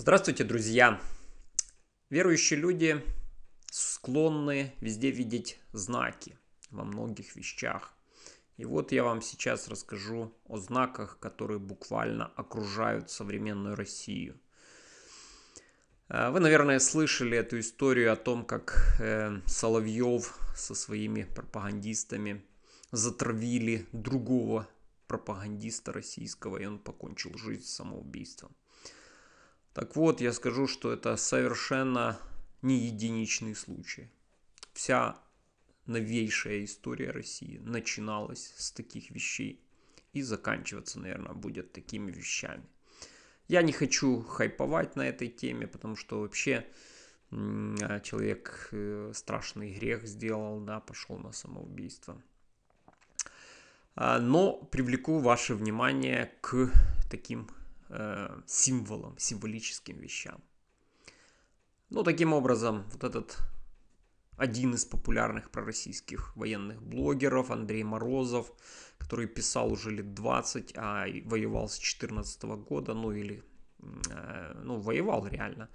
Здравствуйте, друзья! Верующие люди склонны везде видеть знаки во многих вещах. И вот я вам сейчас расскажу о знаках, которые буквально окружают современную Россию. Э, вы, наверное, слышали эту историю о том, как э, Соловьев со своими пропагандистами затравили другого пропагандиста российского, и он покончил жизнь самоубийством. Так вот, я скажу, что это совершенно не единичный случай. Вся новейшая история России начиналась с таких вещей и заканчиваться, наверное, будет такими вещами. Я не хочу хайповать на этой теме, потому что вообще а, человек э, страшный грех сделал, да, пошел на самоубийство. А, но привлеку ваше внимание к таким э, символам, символическим вещам. Ну, таким образом, вот этот один из популярных пророссийских военных блогеров Андрей Морозов, который писал уже лет 20, а воевал с 14 года, ну или, э, ну, воевал реально,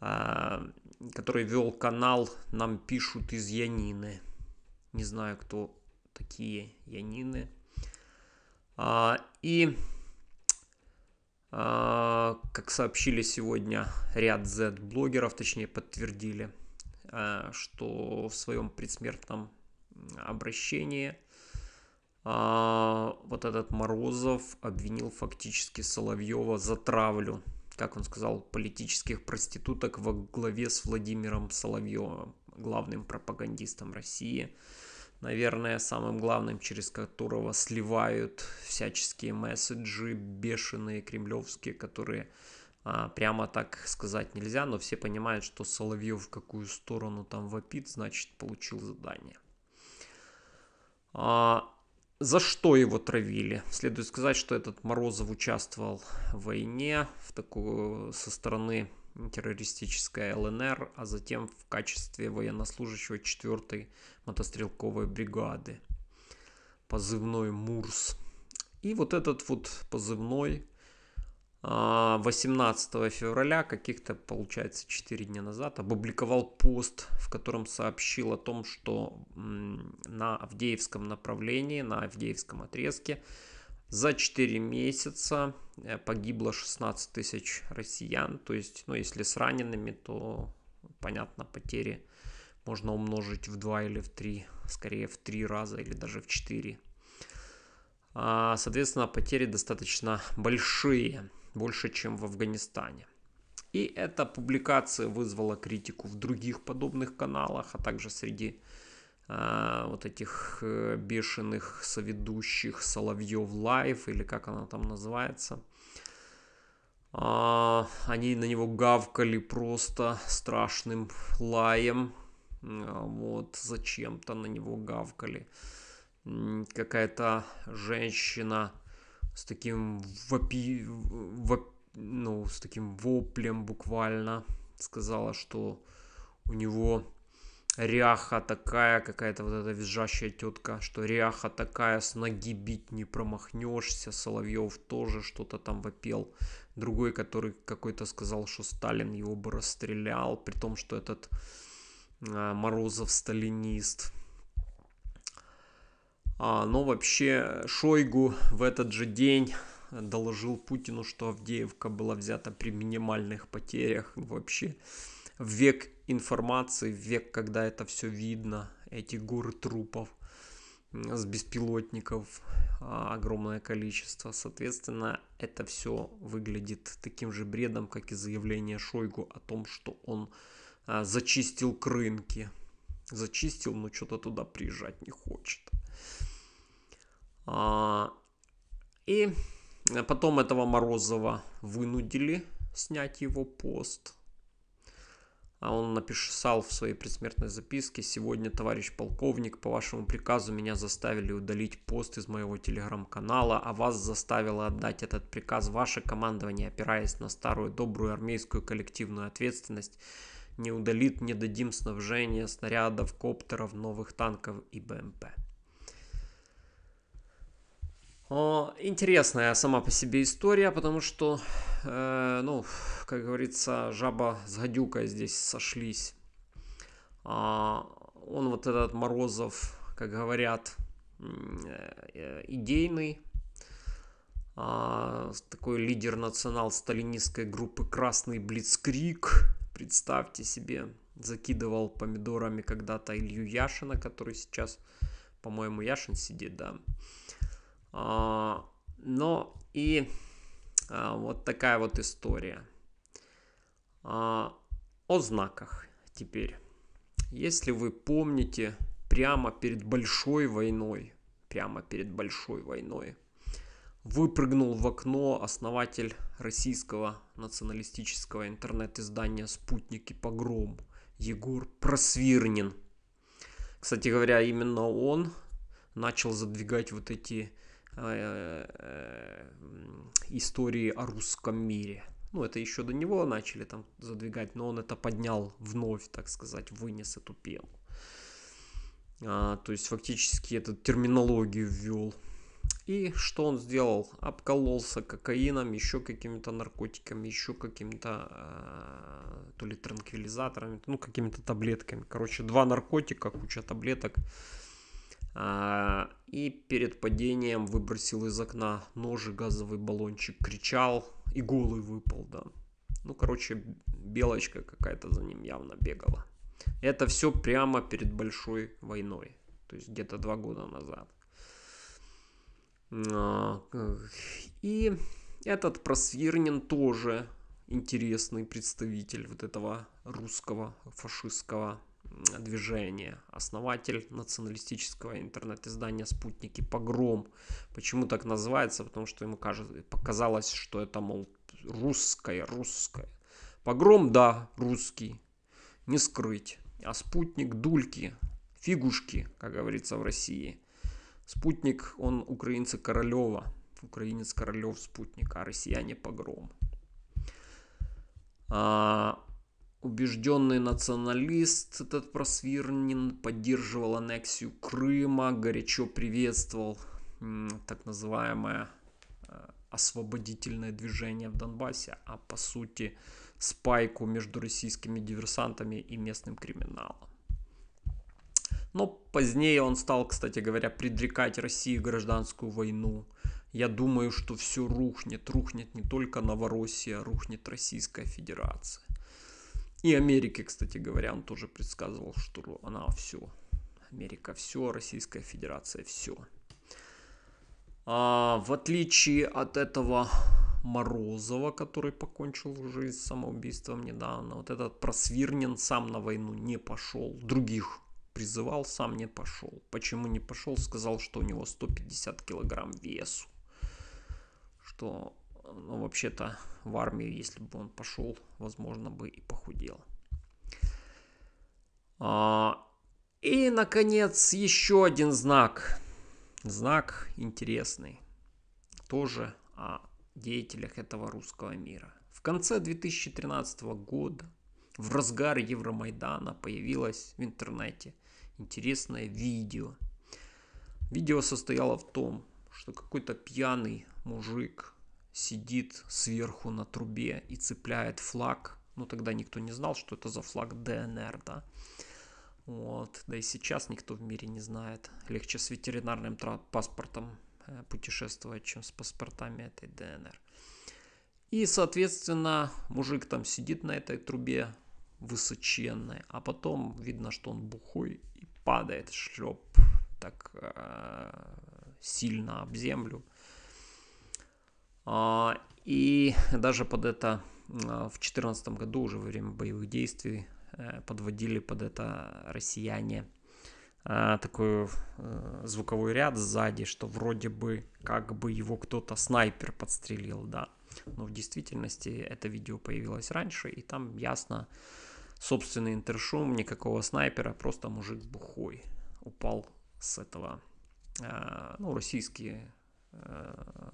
э, который вел канал «Нам пишут из Янины». Не знаю, кто такие Янины. А, и а, как сообщили сегодня ряд Z-блогеров, точнее подтвердили, а, что в своем предсмертном обращении а, вот этот Морозов обвинил фактически Соловьева за травлю, как он сказал, политических проституток во главе с Владимиром Соловьевым, главным пропагандистом России – наверное, самым главным, через которого сливают всяческие месседжи бешеные кремлевские, которые а, прямо так сказать нельзя, но все понимают, что Соловьев в какую сторону там вопит, значит, получил задание. А, за что его травили? Следует сказать, что этот Морозов участвовал в войне в такую, со стороны террористическая ЛНР, а затем в качестве военнослужащего 4-й мотострелковой бригады, позывной МУРС. И вот этот вот позывной 18 а, февраля, каких-то, получается, 4 дня назад, опубликовал пост, в котором сообщил о том, что на Авдеевском направлении, на Авдеевском отрезке за 4 месяца э, погибло 16 тысяч россиян, то есть, ну, если с ранеными, то, понятно, потери можно умножить в 2 или в 3, скорее в 3 раза или даже в 4. А, соответственно, потери достаточно большие, больше, чем в Афганистане. И эта публикация вызвала критику в других подобных каналах, а также среди Э, вот этих э, бешеных соведущих Соловьев Лайв, или как она там называется. А, они на него гавкали просто страшным лаем. А, вот, зачем-то на него гавкали. Какая-то женщина с таким вопи... воп... ну, с таким воплем буквально сказала, что у него ряха такая, какая-то вот эта визжащая тетка, что ряха такая, с ноги бить не промахнешься, Соловьев тоже что-то там вопел. Другой, который какой-то сказал, что Сталин его бы расстрелял, при том, что этот а, Морозов сталинист. А, но вообще Шойгу в этот же день доложил Путину, что Авдеевка была взята при минимальных потерях вообще в век информации, в век, когда это все видно, эти горы трупов с беспилотников а, огромное количество. Соответственно, это все выглядит таким же бредом, как и заявление Шойгу о том, что он а, зачистил крынки, Зачистил, но что-то туда приезжать не хочет. А, и потом этого Морозова вынудили снять его пост. А он написал в своей предсмертной записке «Сегодня, товарищ полковник, по вашему приказу меня заставили удалить пост из моего телеграм-канала, а вас заставило отдать этот приказ ваше командование, опираясь на старую добрую армейскую коллективную ответственность. Не удалит, не дадим снабжения снарядов, коптеров, новых танков и БМП». Интересная сама по себе история, потому что, э, ну, как говорится, жаба с гадюкой здесь сошлись. А он вот этот Морозов, как говорят, э, э, идейный, а, такой лидер национал-сталинистской группы «Красный Блицкрик», представьте себе, закидывал помидорами когда-то Илью Яшина, который сейчас, по-моему, Яшин сидит, да. А, но и а, вот такая вот история. А, о знаках теперь. Если вы помните, прямо перед большой войной, прямо перед большой войной, выпрыгнул в окно основатель российского националистического интернет-издания «Спутники Погром» Егор Просвирнин. Кстати говоря, именно он начал задвигать вот эти Э, э, истории о русском мире. Ну, это еще до него начали там задвигать, но он это поднял вновь, так сказать, вынес эту пену. А, то есть фактически эту терминологию ввел. И что он сделал? Обкололся кокаином, еще какими-то наркотиками, еще какими-то э, то ли транквилизаторами, ну какими-то таблетками. Короче, два наркотика, куча таблеток. Э, а, и перед падением выбросил из окна нож и газовый баллончик, кричал и голый выпал, да. Ну, короче, белочка какая-то за ним явно бегала. Это все прямо перед большой войной, то есть где-то два года назад. А, э, и этот Просвирнин тоже интересный представитель вот этого русского фашистского движения, основатель националистического интернет-издания «Спутники Погром». Почему так называется? Потому что ему кажется, показалось, что это, мол, русское, русское. Погром, да, русский, не скрыть. А спутник дульки, фигушки, как говорится в России. Спутник, он украинца Королева, украинец Королев спутник, а россияне погром. А, Убежденный националист этот просвирнин поддерживал аннексию Крыма, горячо приветствовал так называемое э, освободительное движение в Донбассе, а по сути спайку между российскими диверсантами и местным криминалом. Но позднее он стал, кстати говоря, предрекать России гражданскую войну. Я думаю, что все рухнет. Рухнет не только Новороссия, рухнет Российская Федерация. И Америке, кстати говоря, он тоже предсказывал, что она все. Америка все, Российская Федерация все. А, в отличие от этого Морозова, который покончил жизнь самоубийством недавно, вот этот Просвирнин сам на войну не пошел, других призывал, сам не пошел. Почему не пошел? Сказал, что у него 150 килограмм весу. Что но ну, вообще-то в армию, если бы он пошел, возможно бы и похудел. А, и, наконец, еще один знак. Знак интересный. Тоже о деятелях этого русского мира. В конце 2013 года, в разгар Евромайдана, появилось в интернете интересное видео. Видео состояло в том, что какой-то пьяный мужик сидит сверху на трубе и цепляет флаг, ну тогда никто не знал, что это за флаг ДНР, да. Вот, да и сейчас никто в мире не знает. Легче с ветеринарным паспортом э, путешествовать, чем с паспортами этой ДНР. И, соответственно, мужик там сидит на этой трубе высоченной, а потом видно, что он бухой и падает шлеп так э, сильно об землю. А, и даже под это а, в 2014 году, уже во время боевых действий, э, подводили под это россияне а, такой э, звуковой ряд сзади, что вроде бы как бы его кто-то снайпер подстрелил, да. Но в действительности это видео появилось раньше, и там ясно собственный интершум, никакого снайпера, просто мужик бухой упал с этого. Ну, российские э,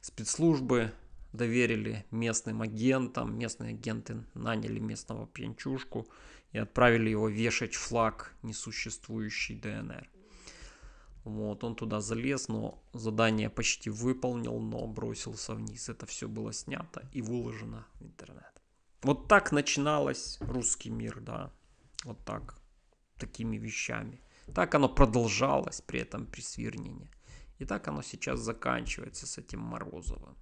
спецслужбы доверили местным агентам, местные агенты наняли местного пьянчушку и отправили его вешать флаг несуществующий ДНР. Вот, он туда залез, но задание почти выполнил, но бросился вниз. Это все было снято и выложено в интернет. Вот так начиналось русский мир, да. Вот так, такими вещами. Так оно продолжалось при этом при свирнине. И так оно сейчас заканчивается с этим Морозовым.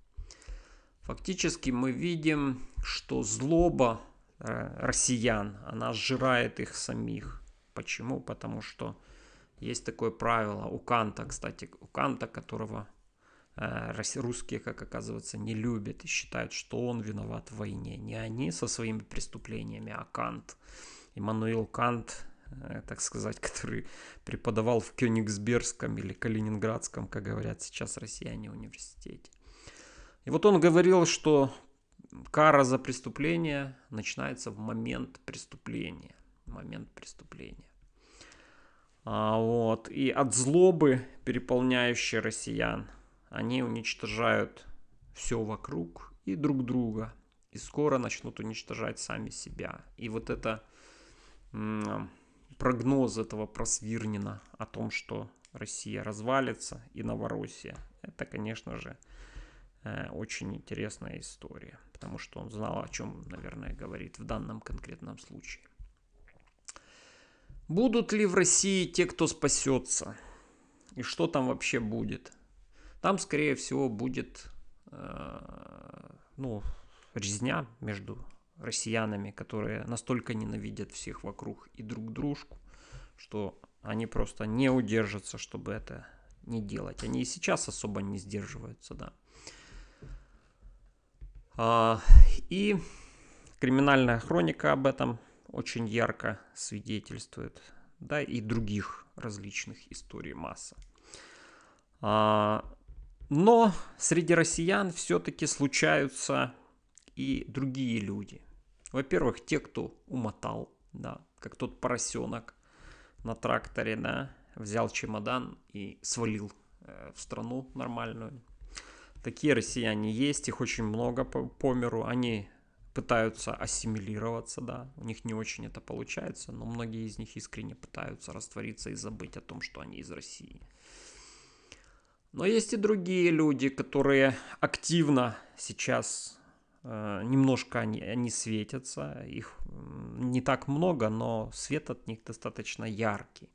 Фактически мы видим, что злоба э, россиян, она сжирает их самих. Почему? Потому что есть такое правило у Канта, кстати, у Канта, которого э, русские, как оказывается, не любят и считают, что он виноват в войне. Не они со своими преступлениями, а Кант. Иммануил Кант Э, так сказать, который преподавал в Кёнигсбергском или Калининградском, как говорят сейчас россияне, университете. И вот он говорил, что кара за преступление начинается в момент преступления. Момент преступления. А, вот. И от злобы, переполняющей россиян, они уничтожают все вокруг и друг друга. И скоро начнут уничтожать сами себя. И вот это прогноз этого просвирнена о том, что Россия развалится и Новороссия. Это, конечно же, э, очень интересная история, потому что он знал, о чем, наверное, говорит в данном конкретном случае. Будут ли в России те, кто спасется? И что там вообще будет? Там, скорее всего, будет э, ну, резня между россиянами, которые настолько ненавидят всех вокруг и друг дружку, что они просто не удержатся, чтобы это не делать. Они и сейчас особо не сдерживаются, да. А, и криминальная хроника об этом очень ярко свидетельствует, да, и других различных историй масса. А, но среди россиян все-таки случаются и другие люди, во-первых, те, кто умотал, да, как тот поросенок на тракторе, да, взял чемодан и свалил э, в страну нормальную. Такие россияне есть, их очень много по, по миру. Они пытаются ассимилироваться, да, у них не очень это получается, но многие из них искренне пытаются раствориться и забыть о том, что они из России. Но есть и другие люди, которые активно сейчас Э, немножко они, они светятся, их не так много, но свет от них достаточно яркий.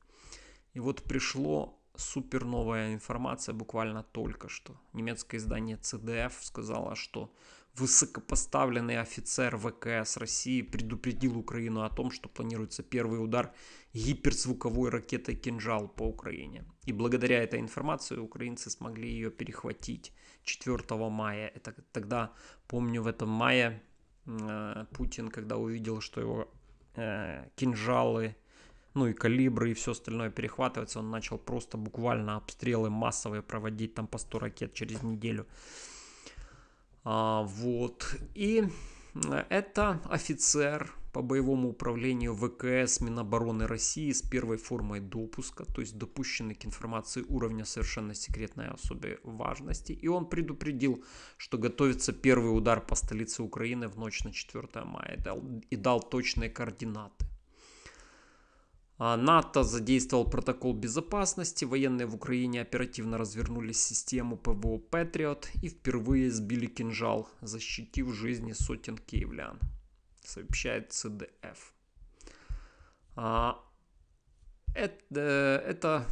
И вот пришло супер новая информация буквально только что. Немецкое издание CDF сказало, что высокопоставленный офицер ВКС России предупредил Украину о том, что планируется первый удар гиперзвуковой ракетой «Кинжал» по Украине. И благодаря этой информации украинцы смогли ее перехватить 4 мая. Это тогда, помню, в этом мае э, Путин, когда увидел, что его э, кинжалы, ну и калибры и все остальное перехватывается, он начал просто буквально обстрелы массовые проводить там по 100 ракет через неделю. А, вот. И э, это офицер по боевому управлению ВКС Минобороны России с первой формой допуска, то есть допущенный к информации уровня совершенно секретной особой важности. И он предупредил, что готовится первый удар по столице Украины в ночь на 4 мая и дал, и дал точные координаты. А НАТО задействовал протокол безопасности, военные в Украине оперативно развернули систему ПВО «Патриот» и впервые сбили кинжал, защитив жизни сотен киевлян сообщает CDF. А, это, э, это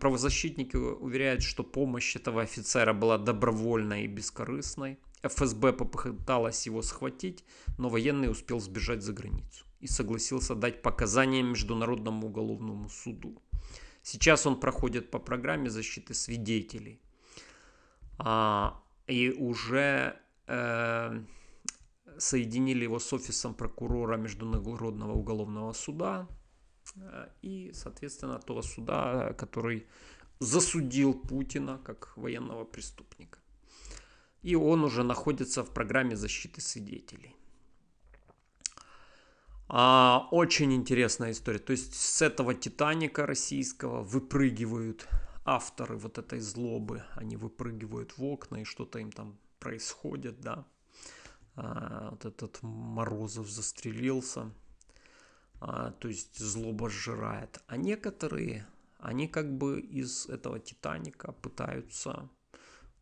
правозащитники уверяют, что помощь этого офицера была добровольной и бескорыстной. ФСБ попыталась его схватить, но военный успел сбежать за границу и согласился дать показания Международному уголовному суду. Сейчас он проходит по программе защиты свидетелей. А, и уже э, соединили его с офисом прокурора Международного уголовного суда э, и, соответственно, того суда, который засудил Путина как военного преступника. И он уже находится в программе защиты свидетелей. А, очень интересная история. То есть с этого Титаника российского выпрыгивают авторы вот этой злобы. Они выпрыгивают в окна и что-то им там происходит, да. А, вот этот Морозов застрелился, а, то есть злоба сжирает. А некоторые, они как бы из этого Титаника пытаются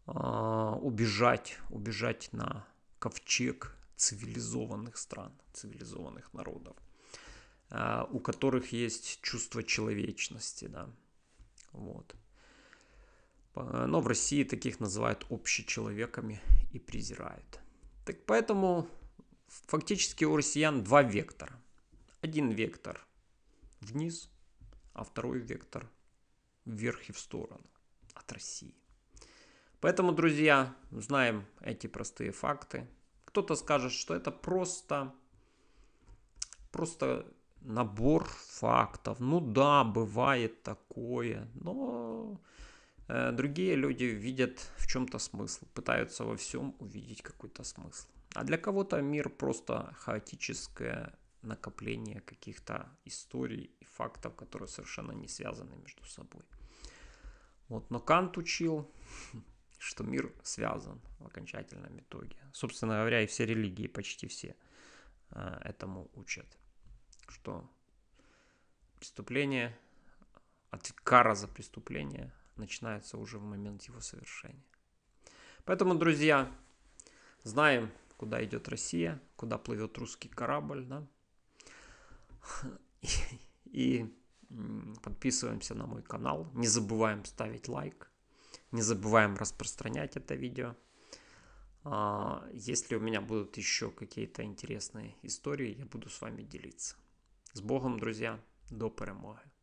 а, убежать, убежать на ковчег цивилизованных стран, цивилизованных народов, а, у которых есть чувство человечности, да, вот. Но в России таких называют общечеловеками и презирают. Так поэтому фактически у россиян два вектора. Один вектор вниз, а второй вектор вверх и в сторону от России. Поэтому, друзья, знаем эти простые факты. Кто-то скажет, что это просто, просто набор фактов. Ну да, бывает такое, но Э, другие люди видят в чем-то смысл, пытаются во всем увидеть какой-то смысл. А для кого-то мир просто хаотическое накопление каких-то историй и фактов, которые совершенно не связаны между собой. Вот, но Кант учил, что мир связан в окончательном итоге. Собственно говоря, и все религии, почти все, э, этому учат, что преступление, кара за преступление начинается уже в момент его совершения. Поэтому, друзья, знаем, куда идет Россия, куда плывет русский корабль, да? И подписываемся на мой канал, не забываем ставить лайк, не забываем распространять это видео. А, если у меня будут еще какие-то интересные истории, я буду с вами делиться. С Богом, друзья, до перемоги!